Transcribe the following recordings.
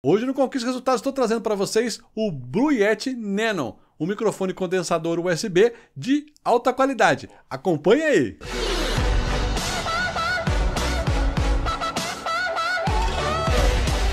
Hoje no Conquista Resultados estou trazendo para vocês o Bruyette Nano, um microfone condensador USB de alta qualidade. Acompanhe aí!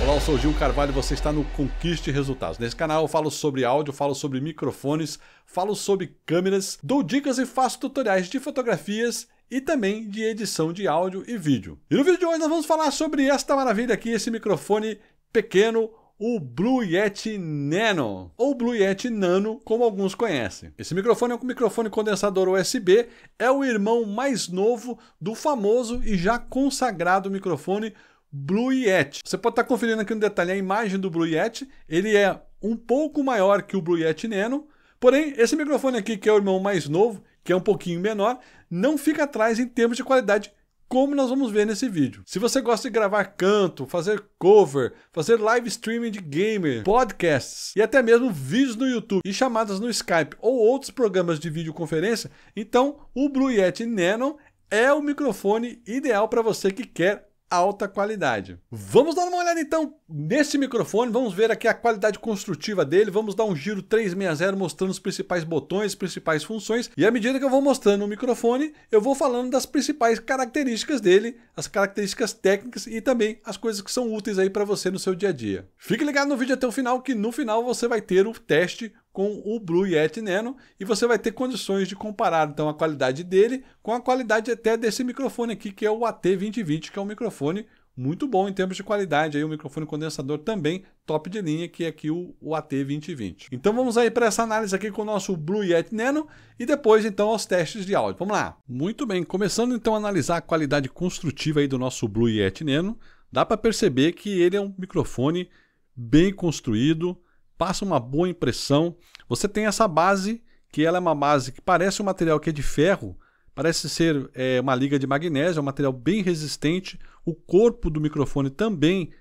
Olá, eu sou o Gil Carvalho e você está no Conquiste Resultados. Nesse canal eu falo sobre áudio, falo sobre microfones, falo sobre câmeras, dou dicas e faço tutoriais de fotografias e também de edição de áudio e vídeo. E no vídeo de hoje nós vamos falar sobre esta maravilha aqui, esse microfone pequeno o Blue Yeti Nano, ou Blue Yeti Nano, como alguns conhecem. Esse microfone é um microfone condensador USB, é o irmão mais novo do famoso e já consagrado microfone Blue Yeti. Você pode estar tá conferindo aqui no detalhe a imagem do Blue Yeti, ele é um pouco maior que o Blue Yeti Nano, porém esse microfone aqui, que é o irmão mais novo, que é um pouquinho menor, não fica atrás em termos de qualidade como nós vamos ver nesse vídeo. Se você gosta de gravar canto, fazer cover, fazer live streaming de gamer, podcasts e até mesmo vídeos no YouTube e chamadas no Skype ou outros programas de videoconferência, então o Blue Yeti Nano é o microfone ideal para você que quer alta qualidade. Vamos dar uma olhada então nesse microfone, vamos ver aqui a qualidade construtiva dele, vamos dar um giro 360 mostrando os principais botões, principais funções, e à medida que eu vou mostrando o microfone, eu vou falando das principais características dele, as características técnicas e também as coisas que são úteis aí para você no seu dia a dia. Fique ligado no vídeo até o final, que no final você vai ter o teste, com o Blue Yeti Nano e você vai ter condições de comparar então a qualidade dele com a qualidade até desse microfone aqui que é o AT2020, que é um microfone muito bom em termos de qualidade, aí o microfone condensador também top de linha, que é aqui o, o AT2020. Então vamos aí para essa análise aqui com o nosso Blue Yeti Nano e depois então aos testes de áudio. Vamos lá. Muito bem, começando então a analisar a qualidade construtiva aí do nosso Blue Yeti Nano, dá para perceber que ele é um microfone bem construído, passa uma boa impressão. Você tem essa base, que ela é uma base que parece um material que é de ferro, parece ser é, uma liga de magnésio, é um material bem resistente. O corpo do microfone também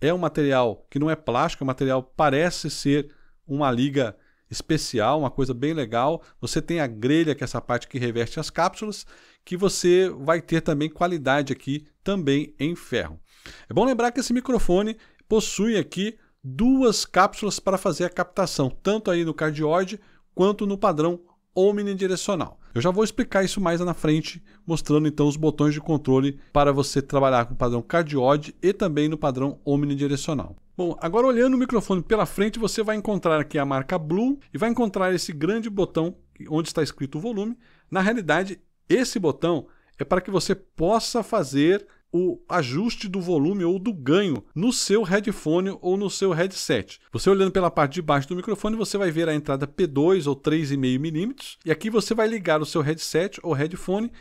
é um material que não é plástico, é um material parece ser uma liga especial, uma coisa bem legal. Você tem a grelha, que é essa parte que reveste as cápsulas, que você vai ter também qualidade aqui também em ferro. É bom lembrar que esse microfone possui aqui duas cápsulas para fazer a captação, tanto aí no cardioide quanto no padrão omnidirecional. Eu já vou explicar isso mais na frente, mostrando então os botões de controle para você trabalhar com o padrão cardioide e também no padrão omnidirecional. Bom, agora olhando o microfone pela frente, você vai encontrar aqui a marca Blue e vai encontrar esse grande botão onde está escrito o volume. Na realidade, esse botão é para que você possa fazer o ajuste do volume ou do ganho no seu headphone ou no seu headset. Você olhando pela parte de baixo do microfone, você vai ver a entrada P2 ou 3,5 mm, e aqui você vai ligar o seu headset ou headphone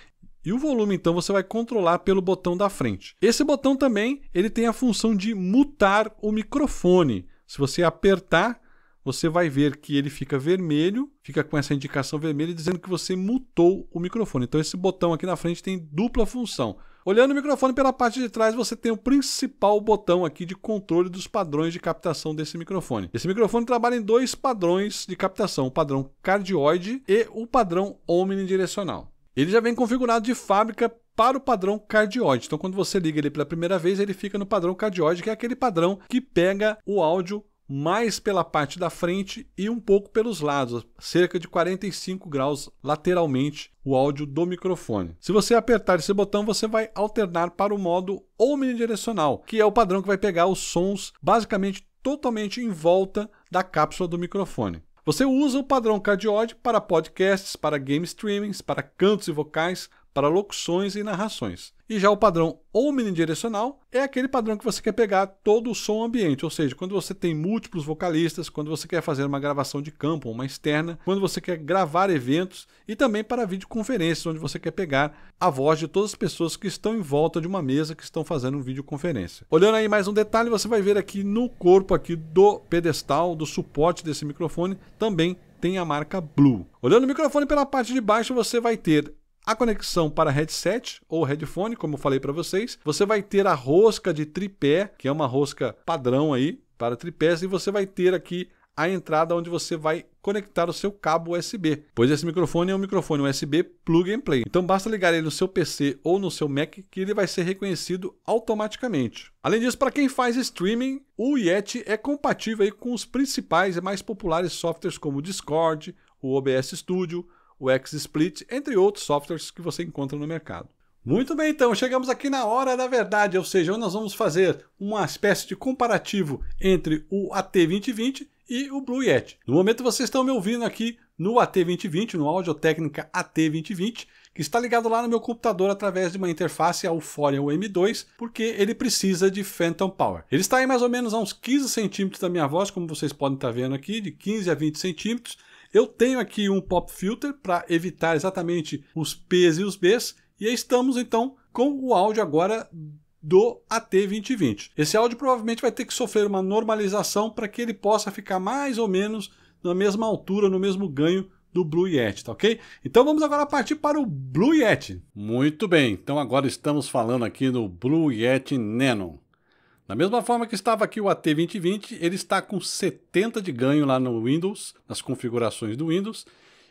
e o volume então você vai controlar pelo botão da frente. Esse botão também, ele tem a função de mutar o microfone. Se você apertar, você vai ver que ele fica vermelho, fica com essa indicação vermelha dizendo que você mutou o microfone. Então esse botão aqui na frente tem dupla função. Olhando o microfone pela parte de trás, você tem o principal botão aqui de controle dos padrões de captação desse microfone. Esse microfone trabalha em dois padrões de captação, o padrão cardioide e o padrão omnidirecional. Ele já vem configurado de fábrica para o padrão cardioide. Então, quando você liga ele pela primeira vez, ele fica no padrão cardioide, que é aquele padrão que pega o áudio mais pela parte da frente e um pouco pelos lados, cerca de 45 graus lateralmente o áudio do microfone. Se você apertar esse botão, você vai alternar para o modo omnidirecional, que é o padrão que vai pegar os sons basicamente totalmente em volta da cápsula do microfone. Você usa o padrão cardioide para podcasts, para game streamings, para cantos e vocais, para locuções e narrações. E já o padrão omnidirecional é aquele padrão que você quer pegar todo o som ambiente, ou seja, quando você tem múltiplos vocalistas, quando você quer fazer uma gravação de campo ou uma externa, quando você quer gravar eventos e também para videoconferências, onde você quer pegar a voz de todas as pessoas que estão em volta de uma mesa que estão fazendo videoconferência. Olhando aí mais um detalhe, você vai ver aqui no corpo aqui do pedestal, do suporte desse microfone, também tem a marca Blue. Olhando o microfone pela parte de baixo, você vai ter a conexão para headset ou headphone, como eu falei para vocês, você vai ter a rosca de tripé, que é uma rosca padrão aí para tripés, e você vai ter aqui a entrada onde você vai conectar o seu cabo USB, pois esse microfone é um microfone USB plug and play. Então basta ligar ele no seu PC ou no seu Mac que ele vai ser reconhecido automaticamente. Além disso, para quem faz streaming, o Yeti é compatível com os principais e mais populares softwares como o Discord, o OBS Studio, o XSplit, entre outros softwares que você encontra no mercado. Muito bem, então, chegamos aqui na hora da verdade, ou seja, nós vamos fazer uma espécie de comparativo entre o AT2020 e o Blue Yeti. No momento vocês estão me ouvindo aqui no AT2020, no Audio Técnica AT2020, que está ligado lá no meu computador através de uma interface ao M2, porque ele precisa de Phantom Power. Ele está aí mais ou menos a uns 15 centímetros da minha voz, como vocês podem estar vendo aqui, de 15 a 20 centímetros, eu tenho aqui um pop filter para evitar exatamente os P's e os B's e estamos então com o áudio agora do AT2020. Esse áudio provavelmente vai ter que sofrer uma normalização para que ele possa ficar mais ou menos na mesma altura, no mesmo ganho do Blue Yeti, tá ok? Então vamos agora partir para o Blue Yeti. Muito bem, então agora estamos falando aqui do Blue Yeti Nano. Da mesma forma que estava aqui o AT2020, ele está com 70 de ganho lá no Windows, nas configurações do Windows.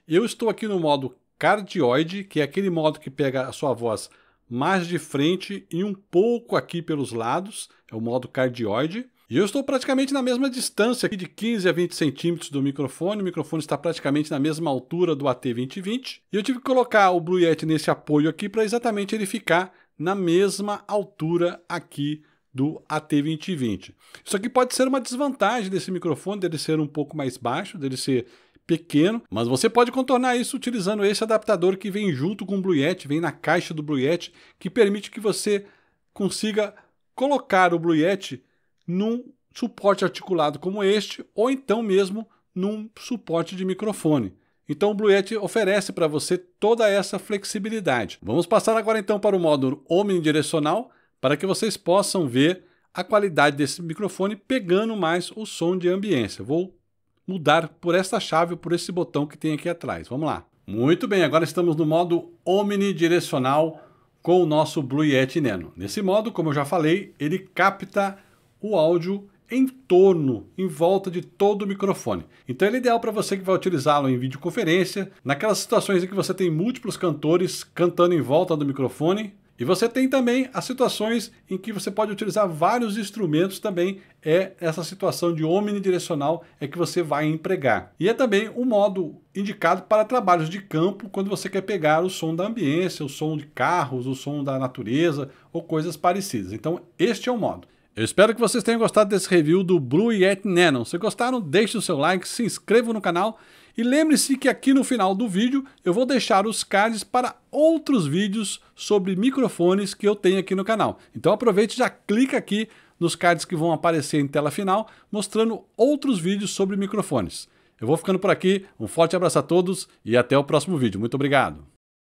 Eu estou aqui no modo cardioide, que é aquele modo que pega a sua voz mais de frente e um pouco aqui pelos lados, é o modo cardioide. E eu estou praticamente na mesma distância aqui de 15 a 20 centímetros do microfone. O microfone está praticamente na mesma altura do AT2020. E eu tive que colocar o Blue Yeti nesse apoio aqui para exatamente ele ficar na mesma altura aqui do AT2020. Isso aqui pode ser uma desvantagem desse microfone, dele ser um pouco mais baixo, dele ser pequeno, mas você pode contornar isso utilizando esse adaptador que vem junto com o Blue Yeti, vem na caixa do Blue Yeti, que permite que você consiga colocar o Blue Yeti num suporte articulado como este, ou então mesmo num suporte de microfone. Então o Blue Yeti oferece para você toda essa flexibilidade. Vamos passar agora então para o módulo omnidirecional, para que vocês possam ver a qualidade desse microfone pegando mais o som de ambiência. Vou mudar por esta chave, por esse botão que tem aqui atrás. Vamos lá. Muito bem, agora estamos no modo omnidirecional com o nosso Blue Yeti Nano. Nesse modo, como eu já falei, ele capta o áudio em torno, em volta de todo o microfone. Então ele é ideal para você que vai utilizá-lo em videoconferência, naquelas situações em que você tem múltiplos cantores cantando em volta do microfone, e você tem também as situações em que você pode utilizar vários instrumentos também, é essa situação de omnidirecional é que você vai empregar. E é também um modo indicado para trabalhos de campo, quando você quer pegar o som da ambiência, o som de carros, o som da natureza ou coisas parecidas. Então este é o modo. Eu espero que vocês tenham gostado desse review do Blue Yeti Nano. Se gostaram, deixe o seu like, se inscreva no canal e lembre-se que aqui no final do vídeo eu vou deixar os cards para outros vídeos sobre microfones que eu tenho aqui no canal. Então aproveite e já clica aqui nos cards que vão aparecer em tela final, mostrando outros vídeos sobre microfones. Eu vou ficando por aqui, um forte abraço a todos e até o próximo vídeo. Muito obrigado!